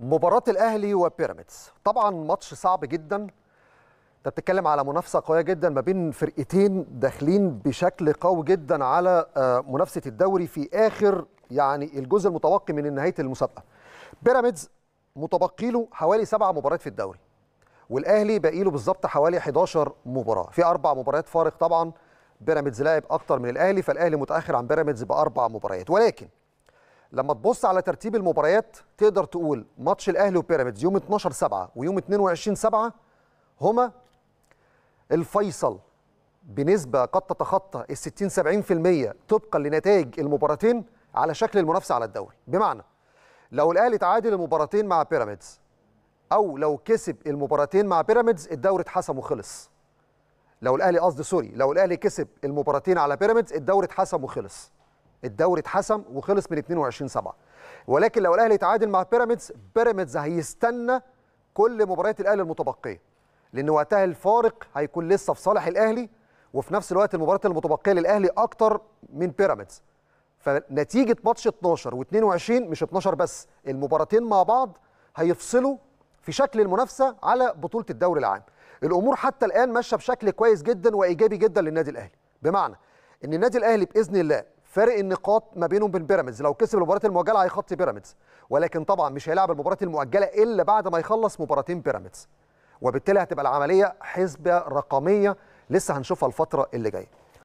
مباراة الأهلي وبيراميدز طبعا ماتش صعب جدا انت بتتكلم على منافسة قوية جدا ما بين فرقتين داخلين بشكل قوي جدا على آه، منافسة الدوري في آخر يعني الجزء المتبقي من نهاية المسابقة بيراميدز متبقي له حوالي سبع مباريات في الدوري والأهلي باقي له بالظبط حوالي 11 مباراة في أربع مباريات فارق طبعا بيراميدز لاعب أكتر من الأهلي فالأهلي متأخر عن بيراميدز بأربع مباريات ولكن لما تبص على ترتيب المباريات تقدر تقول ماتش الاهلي وبيراميدز يوم 12 7 ويوم 22 7 هما الفيصل بنسبه قد تتخطى ال 60 70% طبقا لنتائج المباراتين على شكل المنافسه على الدوري بمعنى لو الاهلي تعادل المباراتين مع بيراميدز او لو كسب المباراتين مع بيراميدز الدوري اتحسم وخلص لو الاهلي قصدي سوري لو الاهلي كسب المباراتين على بيراميدز الدوري اتحسم وخلص الدوري اتحسم وخلص من 22 7 ولكن لو الاهلي اتعادل مع بيراميدز بيراميدز هيستنى كل مباريات الاهلي المتبقيه لان وقتها الفارق هيكون لسه في صالح الاهلي وفي نفس الوقت المباريات المتبقيه للاهلي اكتر من بيراميدز فنتيجه ماتش 12 و22 مش 12 بس المباراتين مع بعض هيفصلوا في شكل المنافسه على بطوله الدوري العام الامور حتى الان ماشيه بشكل كويس جدا وايجابي جدا للنادي الاهلي بمعنى ان النادي الاهلي باذن الله فارق النقاط ما بينهم بين بيراميدز لو كسب المباراه المؤجله هيخطي بيراميدز ولكن طبعا مش هيلعب المباراه المؤجله الا بعد ما يخلص مباراتين بيراميدز وبالتالي هتبقى العمليه حسبه رقميه لسه هنشوفها الفتره اللي جايه